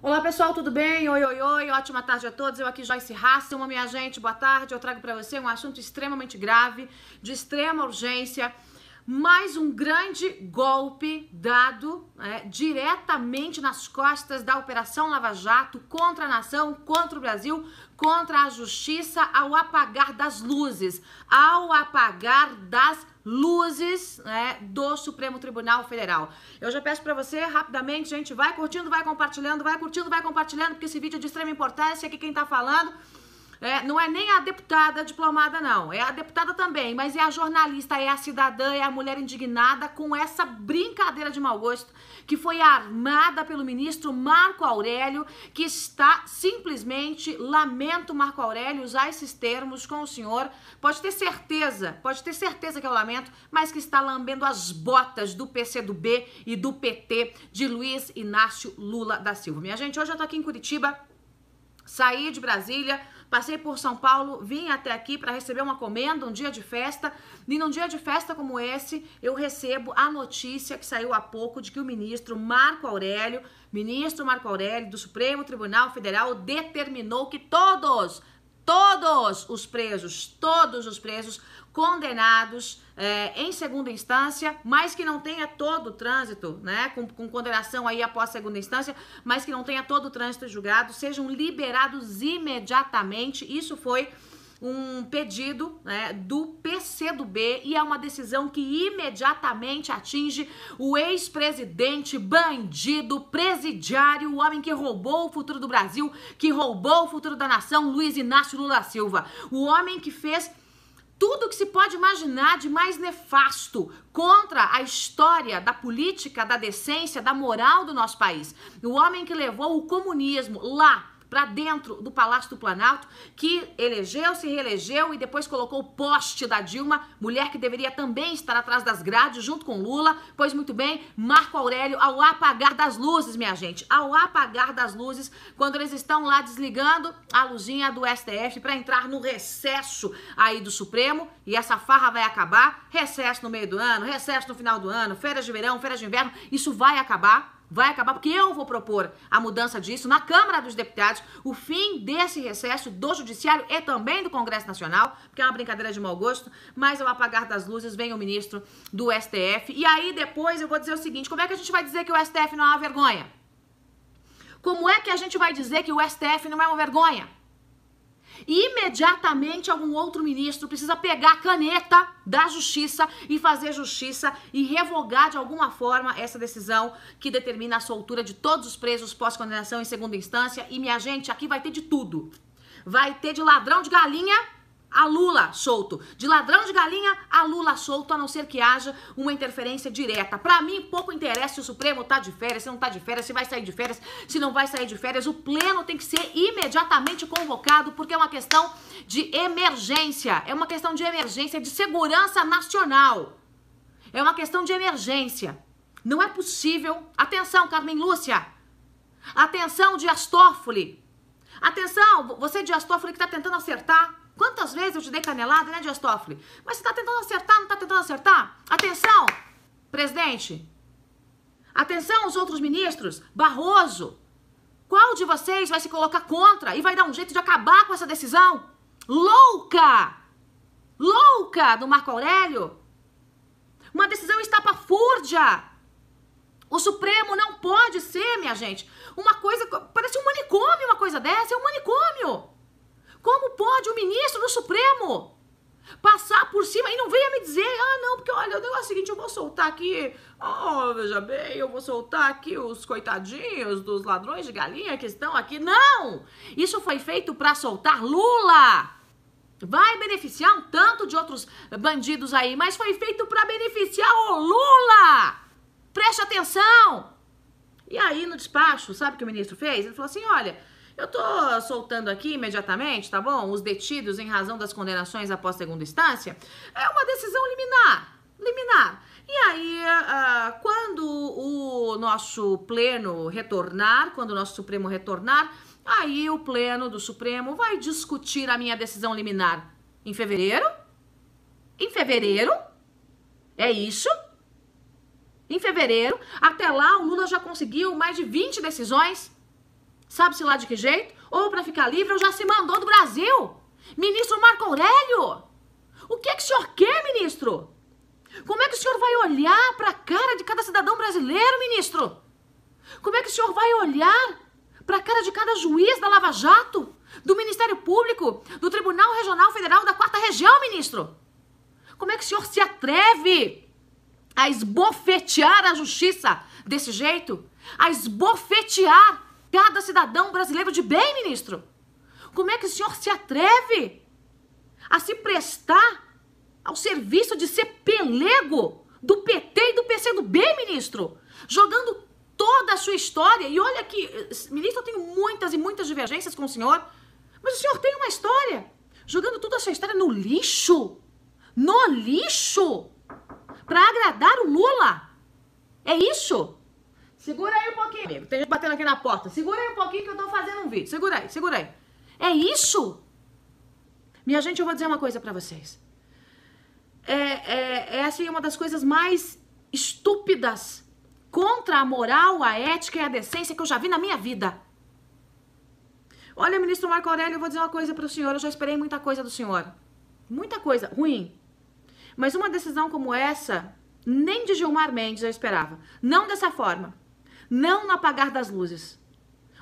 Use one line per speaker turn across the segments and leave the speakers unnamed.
Olá pessoal, tudo bem? Oi, oi, oi, ótima tarde a todos. Eu aqui, Joyce Hasselman, minha gente, boa tarde. Eu trago para você um assunto extremamente grave, de extrema urgência mais um grande golpe dado é, diretamente nas costas da Operação Lava Jato contra a nação, contra o Brasil, contra a justiça, ao apagar das luzes, ao apagar das luzes né, do Supremo Tribunal Federal. Eu já peço para você rapidamente, gente, vai curtindo, vai compartilhando, vai curtindo, vai compartilhando, porque esse vídeo é de extrema importância aqui quem tá falando. É, não é nem a deputada diplomada, não. É a deputada também, mas é a jornalista, é a cidadã, é a mulher indignada com essa brincadeira de mau gosto que foi armada pelo ministro Marco Aurélio, que está simplesmente, lamento, Marco Aurélio, usar esses termos com o senhor. Pode ter certeza, pode ter certeza que eu lamento, mas que está lambendo as botas do PCdoB e do PT de Luiz Inácio Lula da Silva. Minha gente, hoje eu tô aqui em Curitiba, saí de Brasília Passei por São Paulo, vim até aqui para receber uma comenda, um dia de festa. E num dia de festa como esse, eu recebo a notícia que saiu há pouco de que o ministro Marco Aurélio, ministro Marco Aurélio do Supremo Tribunal Federal, determinou que todos todos os presos, todos os presos condenados é, em segunda instância, mas que não tenha todo o trânsito, né, com, com, condenação aí após segunda instância, mas que não tenha todo o trânsito julgado, sejam liberados imediatamente. Isso foi um pedido né, do PCdoB e é uma decisão que imediatamente atinge o ex-presidente bandido, presidiário, o homem que roubou o futuro do Brasil, que roubou o futuro da nação, Luiz Inácio Lula Silva. O homem que fez tudo que se pode imaginar de mais nefasto contra a história da política, da decência, da moral do nosso país. O homem que levou o comunismo lá para dentro do Palácio do Planalto, que elegeu, se reelegeu e depois colocou o poste da Dilma, mulher que deveria também estar atrás das grades junto com Lula. Pois muito bem, Marco Aurélio, ao apagar das luzes, minha gente, ao apagar das luzes, quando eles estão lá desligando a luzinha do STF para entrar no recesso aí do Supremo, e essa farra vai acabar, recesso no meio do ano, recesso no final do ano, férias de verão, férias de inverno, isso vai acabar vai acabar, porque eu vou propor a mudança disso na Câmara dos Deputados, o fim desse recesso do Judiciário e também do Congresso Nacional, porque é uma brincadeira de mau gosto, mas ao apagar das luzes vem o ministro do STF. E aí depois eu vou dizer o seguinte: como é que a gente vai dizer que o STF não é uma vergonha? Como é que a gente vai dizer que o STF não é uma vergonha? imediatamente algum outro ministro precisa pegar a caneta da justiça e fazer justiça e revogar de alguma forma essa decisão que determina a soltura de todos os presos pós-condenação em segunda instância. E minha gente, aqui vai ter de tudo. Vai ter de ladrão de galinha a Lula solto. De ladrão de galinha a Lula solto, a não ser que haja uma interferência direta. Para mim, pouco interessa se o Supremo tá de férias, se não tá de férias, se vai sair de férias, se não vai sair de férias. O pleno tem que ser imediatamente convocado, porque é uma questão de emergência. É uma questão de emergência, de segurança nacional. É uma questão de emergência. Não é possível. Atenção, Carmen Lúcia. Atenção, Dias Toffoli. Atenção, você, Dias Toffoli, que tá tentando acertar Quantas vezes eu te dei canelada, né, Dias Toffoli? Mas você tá tentando acertar, não tá tentando acertar? Atenção, presidente. Atenção, os outros ministros. Barroso. Qual de vocês vai se colocar contra e vai dar um jeito de acabar com essa decisão? Louca! Louca do Marco Aurélio. Uma decisão estapafúrdia. O Supremo não pode ser, minha gente, uma coisa. Parece um manicômio uma coisa dessa. É um manicômio de um ministro do Supremo passar por cima e não venha me dizer, ah, não, porque olha, o negócio é o seguinte, eu vou soltar aqui, oh, veja bem, eu vou soltar aqui os coitadinhos dos ladrões de galinha que estão aqui. Não! Isso foi feito para soltar Lula! Vai beneficiar um tanto de outros bandidos aí, mas foi feito para beneficiar o Lula! Preste atenção! E aí, no despacho, sabe o que o ministro fez? Ele falou assim: olha, eu tô soltando aqui imediatamente, tá bom? Os detidos em razão das condenações após segunda instância. É uma decisão liminar. Liminar. E aí, uh, quando o nosso pleno retornar, quando o nosso Supremo retornar, aí o pleno do Supremo vai discutir a minha decisão liminar. Em fevereiro? Em fevereiro? É isso? Em fevereiro, até lá o Lula já conseguiu mais de 20 decisões Sabe-se lá de que jeito? Ou para ficar livre ou já se mandou do Brasil. Ministro Marco Aurélio! O que é que o senhor quer, ministro? Como é que o senhor vai olhar para a cara de cada cidadão brasileiro, ministro? Como é que o senhor vai olhar para a cara de cada juiz da Lava Jato, do Ministério Público, do Tribunal Regional Federal da Quarta Região, ministro? Como é que o senhor se atreve a esbofetear a justiça desse jeito? A esbofetear cada cidadão brasileiro de bem, ministro. Como é que o senhor se atreve a se prestar ao serviço de ser pelego do PT e do PCdoB, ministro? Jogando toda a sua história. E olha que, eh, ministro, eu tenho muitas e muitas divergências com o senhor, mas o senhor tem uma história. Jogando toda a sua história no lixo. No lixo! Para agradar o Lula. É isso? Segura aí um pouquinho, amigo. Tem gente batendo aqui na porta. Segura aí um pouquinho que eu tô fazendo um vídeo. Segura aí, segura aí. É isso? Minha gente, eu vou dizer uma coisa para vocês. É, é, essa é, assim, é uma das coisas mais estúpidas contra a moral, a ética e a decência que eu já vi na minha vida. Olha, ministro Marco Aurélio, eu vou dizer uma coisa para o senhor. Eu já esperei muita coisa do senhor. Muita coisa ruim. Mas uma decisão como essa, nem de Gilmar Mendes eu esperava. Não dessa forma não no apagar das luzes.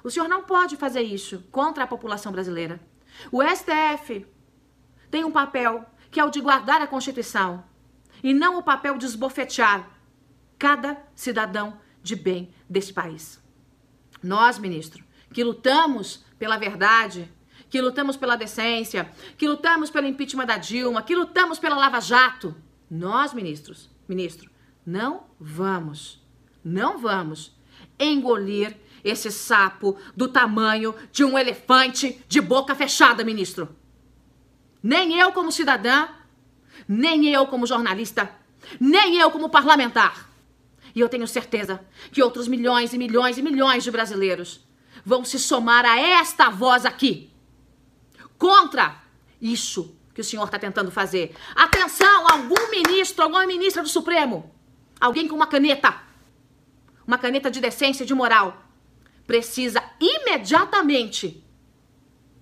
O senhor não pode fazer isso contra a população brasileira. O STF tem um papel que é o de guardar a Constituição e não o papel de esbofetear cada cidadão de bem deste país. Nós, ministro, que lutamos pela verdade, que lutamos pela decência, que lutamos pelo impeachment da Dilma, que lutamos pela Lava Jato, nós, ministros, ministro, não vamos, não vamos engolir esse sapo do tamanho de um elefante de boca fechada, ministro. Nem eu, como cidadã, nem eu, como jornalista, nem eu, como parlamentar. E eu tenho certeza que outros milhões e milhões e milhões de brasileiros vão se somar a esta voz aqui contra isso que o senhor está tentando fazer. Atenção, algum ministro, alguma ministra do Supremo, alguém com uma caneta uma caneta de decência e de moral. Precisa imediatamente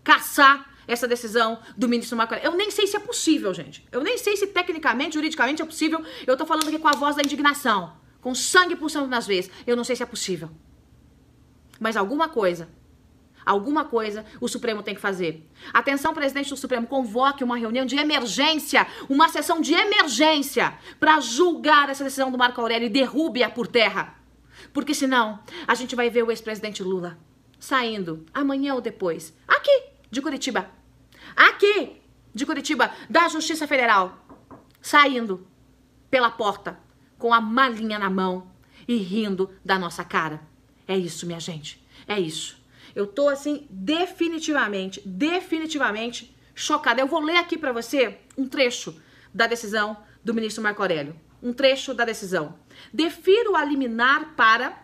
caçar essa decisão do ministro Marco Aurélio. Eu nem sei se é possível, gente. Eu nem sei se tecnicamente, juridicamente é possível. Eu tô falando aqui com a voz da indignação, com sangue pulsando nas veias. Eu não sei se é possível. Mas alguma coisa, alguma coisa o Supremo tem que fazer. Atenção, presidente do Supremo, convoque uma reunião de emergência, uma sessão de emergência para julgar essa decisão do Marco Aurélio e derrube-a por terra. Porque senão a gente vai ver o ex-presidente Lula saindo amanhã ou depois, aqui de Curitiba. Aqui de Curitiba, da Justiça Federal, saindo pela porta com a malinha na mão e rindo da nossa cara. É isso, minha gente. É isso. Eu tô assim definitivamente, definitivamente chocada. Eu vou ler aqui para você um trecho da decisão do ministro Marco Aurélio. Um trecho da decisão. Defiro a liminar para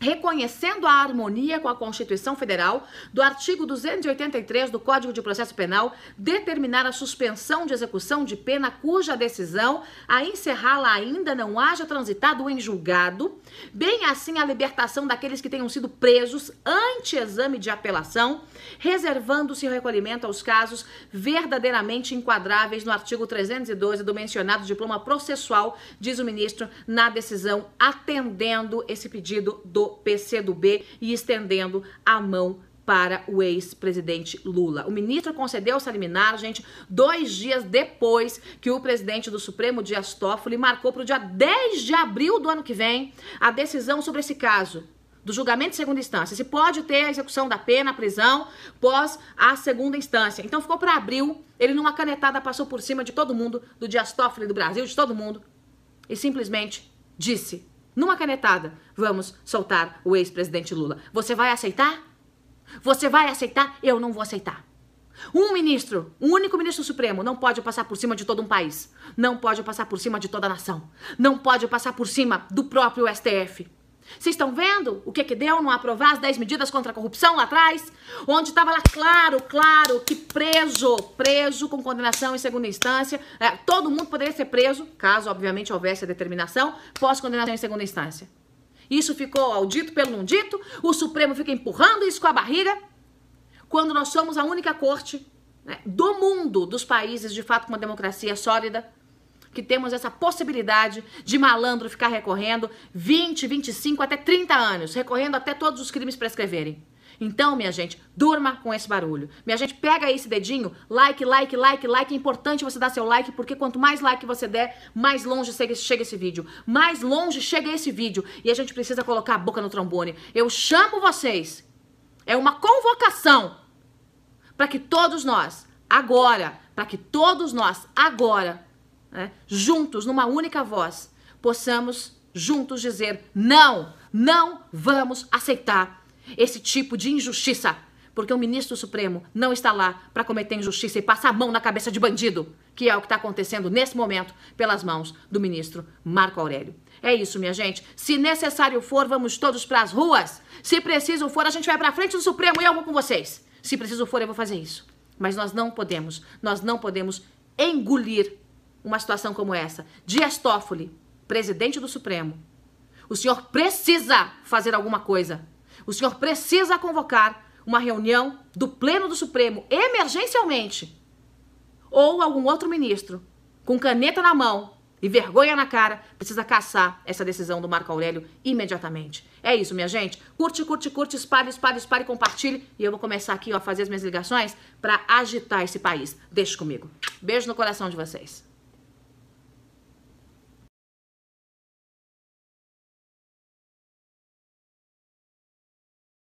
reconhecendo a harmonia com a Constituição Federal do artigo 283 do Código de Processo Penal, determinar a suspensão de execução de pena cuja decisão a encerrá-la ainda não haja transitado em julgado, bem assim a libertação daqueles que tenham sido presos ante exame de apelação, reservando-se o recolhimento aos casos verdadeiramente enquadráveis no artigo 312 do mencionado diploma processual, diz o ministro na decisão atendendo esse pedido do PCdoB e estendendo a mão para o ex-presidente Lula. O ministro concedeu essa liminar, gente, dois dias depois que o presidente do Supremo, Dias Toffoli, marcou para o dia 10 de abril do ano que vem a decisão sobre esse caso do julgamento de segunda instância. Se pode ter a execução da pena, a prisão, pós a segunda instância. Então ficou para abril, ele numa canetada passou por cima de todo mundo, do Dias Toffoli do Brasil, de todo mundo, e simplesmente disse numa canetada, vamos soltar o ex-presidente Lula. Você vai aceitar? Você vai aceitar? Eu não vou aceitar. Um ministro, um único ministro supremo, não pode passar por cima de todo um país. Não pode passar por cima de toda a nação. Não pode passar por cima do próprio STF. Vocês estão vendo o que, que deu no aprovar as 10 medidas contra a corrupção lá atrás? Onde estava lá claro, claro, que preso, preso com condenação em segunda instância, é, todo mundo poderia ser preso, caso obviamente houvesse a determinação, pós-condenação em segunda instância. Isso ficou audito pelo não dito, o Supremo fica empurrando isso com a barriga, quando nós somos a única corte né, do mundo, dos países de fato com uma democracia sólida, que temos essa possibilidade de malandro ficar recorrendo 20, 25, até 30 anos, recorrendo até todos os crimes prescreverem. Então, minha gente, durma com esse barulho. Minha gente, pega esse dedinho, like, like, like, like. É importante você dar seu like, porque quanto mais like você der, mais longe chega esse vídeo. Mais longe chega esse vídeo. E a gente precisa colocar a boca no trombone. Eu chamo vocês. É uma convocação para que todos nós, agora, para que todos nós, agora, né, juntos, numa única voz, possamos juntos dizer: não, não vamos aceitar esse tipo de injustiça. Porque o ministro Supremo não está lá para cometer injustiça e passar a mão na cabeça de bandido, que é o que está acontecendo nesse momento pelas mãos do ministro Marco Aurélio. É isso, minha gente. Se necessário for, vamos todos para as ruas. Se preciso for, a gente vai para frente do Supremo e eu vou com vocês. Se preciso for, eu vou fazer isso. Mas nós não podemos, nós não podemos engolir uma situação como essa. Dias Toffoli, presidente do Supremo. O senhor precisa fazer alguma coisa. O senhor precisa convocar uma reunião do Pleno do Supremo emergencialmente. Ou algum outro ministro com caneta na mão e vergonha na cara precisa caçar essa decisão do Marco Aurélio imediatamente. É isso, minha gente. Curte, curte, curte, espalhe, espalhe, espalhe, compartilhe. E eu vou começar aqui ó, a fazer as minhas ligações para agitar esse país. Deixa comigo. Beijo no coração de vocês.